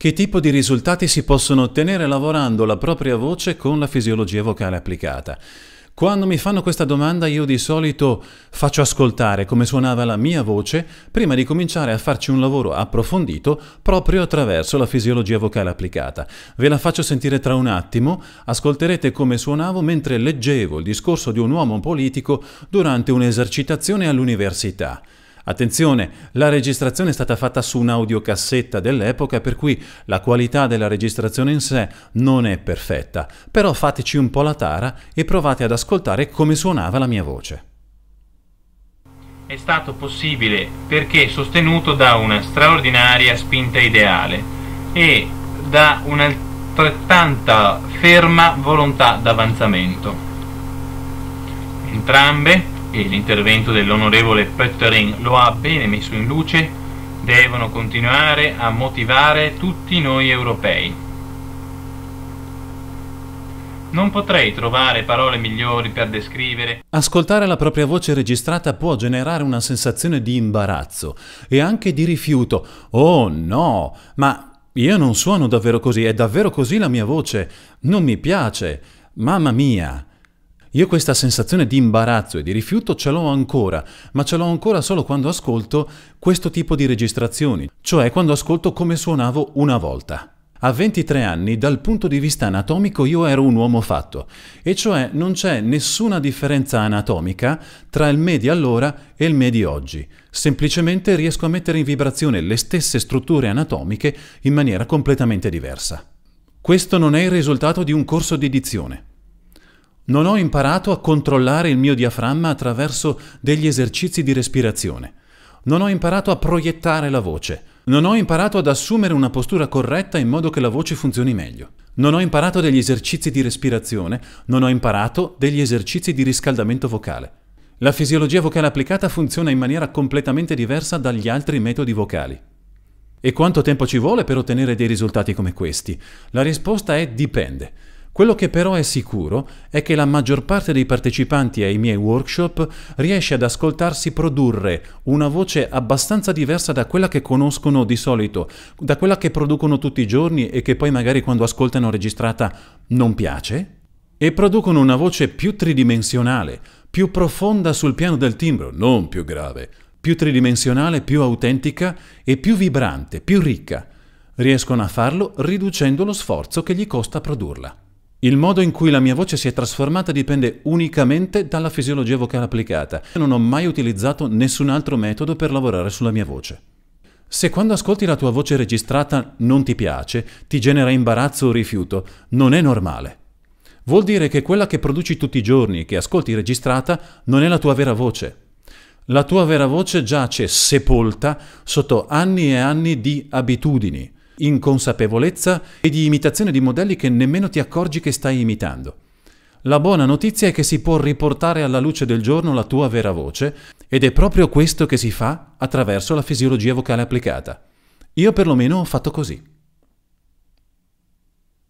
Che tipo di risultati si possono ottenere lavorando la propria voce con la fisiologia vocale applicata? Quando mi fanno questa domanda io di solito faccio ascoltare come suonava la mia voce prima di cominciare a farci un lavoro approfondito proprio attraverso la fisiologia vocale applicata. Ve la faccio sentire tra un attimo, ascolterete come suonavo mentre leggevo il discorso di un uomo politico durante un'esercitazione all'università. Attenzione, la registrazione è stata fatta su un'audiocassetta dell'epoca per cui la qualità della registrazione in sé non è perfetta, però fateci un po' la tara e provate ad ascoltare come suonava la mia voce. È stato possibile perché sostenuto da una straordinaria spinta ideale e da un'altrettanta ferma volontà d'avanzamento. Entrambe e l'intervento dell'onorevole Pöttering lo ha bene messo in luce, devono continuare a motivare tutti noi europei. Non potrei trovare parole migliori per descrivere. Ascoltare la propria voce registrata può generare una sensazione di imbarazzo e anche di rifiuto. Oh no, ma io non suono davvero così, è davvero così la mia voce, non mi piace. Mamma mia, io questa sensazione di imbarazzo e di rifiuto ce l'ho ancora, ma ce l'ho ancora solo quando ascolto questo tipo di registrazioni, cioè quando ascolto come suonavo una volta. A 23 anni, dal punto di vista anatomico, io ero un uomo fatto, e cioè non c'è nessuna differenza anatomica tra il me di allora e il me di oggi. Semplicemente riesco a mettere in vibrazione le stesse strutture anatomiche in maniera completamente diversa. Questo non è il risultato di un corso di dizione. Non ho imparato a controllare il mio diaframma attraverso degli esercizi di respirazione. Non ho imparato a proiettare la voce. Non ho imparato ad assumere una postura corretta in modo che la voce funzioni meglio. Non ho imparato degli esercizi di respirazione, non ho imparato degli esercizi di riscaldamento vocale. La fisiologia vocale applicata funziona in maniera completamente diversa dagli altri metodi vocali. E quanto tempo ci vuole per ottenere dei risultati come questi? La risposta è dipende. Quello che però è sicuro è che la maggior parte dei partecipanti ai miei workshop riesce ad ascoltarsi produrre una voce abbastanza diversa da quella che conoscono di solito, da quella che producono tutti i giorni e che poi magari quando ascoltano registrata non piace, e producono una voce più tridimensionale, più profonda sul piano del timbro, non più grave, più tridimensionale, più autentica e più vibrante, più ricca. Riescono a farlo riducendo lo sforzo che gli costa produrla. Il modo in cui la mia voce si è trasformata dipende unicamente dalla fisiologia vocale applicata. Non ho mai utilizzato nessun altro metodo per lavorare sulla mia voce. Se quando ascolti la tua voce registrata non ti piace, ti genera imbarazzo o rifiuto, non è normale. Vuol dire che quella che produci tutti i giorni, che ascolti registrata, non è la tua vera voce. La tua vera voce giace sepolta sotto anni e anni di abitudini, inconsapevolezza e di imitazione di modelli che nemmeno ti accorgi che stai imitando. La buona notizia è che si può riportare alla luce del giorno la tua vera voce ed è proprio questo che si fa attraverso la fisiologia vocale applicata. Io perlomeno ho fatto così.